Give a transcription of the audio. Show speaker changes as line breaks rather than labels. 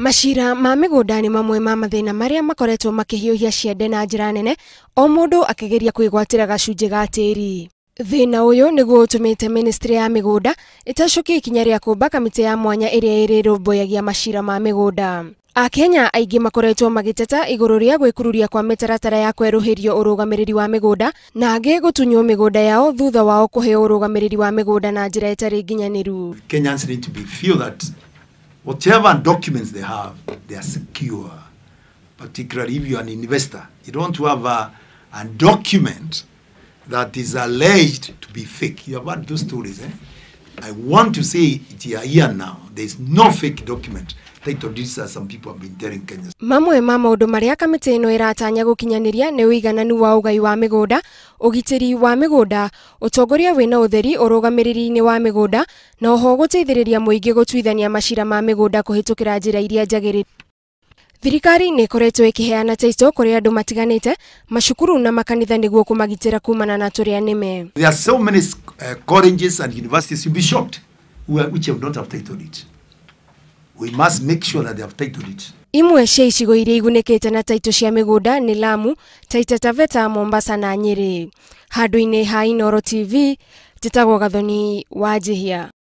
macira ma mĩgũnda nĩ mamwe ma mathĩna marĩa makoretwo makĩhiũhia ciende na njĩra nene o mũndũ akĩgeria kwĩgwatĩra gacunjĩ ga tĩĩri thĩna ũyũ nĩguo ũtũmĩte ministry ya mĩgũnda ĩtacũkie ikinya rĩa kũmba kamĩtĩ ya mwanya ĩrĩa ĩrĩrũmbũyagia macira ma mĩgũnda akenya aingĩ makoretwo magĩteta igũrũ rĩa gwĩkururia kwa mĩtaratara ya kwerũhĩrio ũrũgamĩrĩri wa mĩgũnda na angĩ gũtunywo mĩgũnda yao thutha wao kũheo ũrũgamĩrĩri wa mĩgũnda na njĩra ĩtarĩ nginyanĩru
whatever documents they have, they are secure. Particularly if you're an investor, you don't have a, a document that is alleged to be fake. You have heard those stories, eh? I want to say it here now. There is no fake document.
mamwe ma maundu maria kamiti ino iratanya gukinyaniria ni uigananu wa ugai wa migunda ugitiri wa migunda utongoria wina utheri urugamiriri-ini wa migunda na oho guteithiriria muingi gutuithania macira ma migunda kuhitukira njira iria njagirire thirikari nä ikoretwo heana taito kuri andu matiganite macukuru na makanitha niguo kumagitira kumana na turia nime
there are so many uh, colleges and universities you'll be shocked which have not have titled it we must make sure that they have titled it
imwe cia icigo iria igunĩkĩte na taito cia mĩgũnda nĩ lamu taita taveta mombasa na nyĩrĩ handũ-inĩ ha inoro tv tagwo gathoni wa hia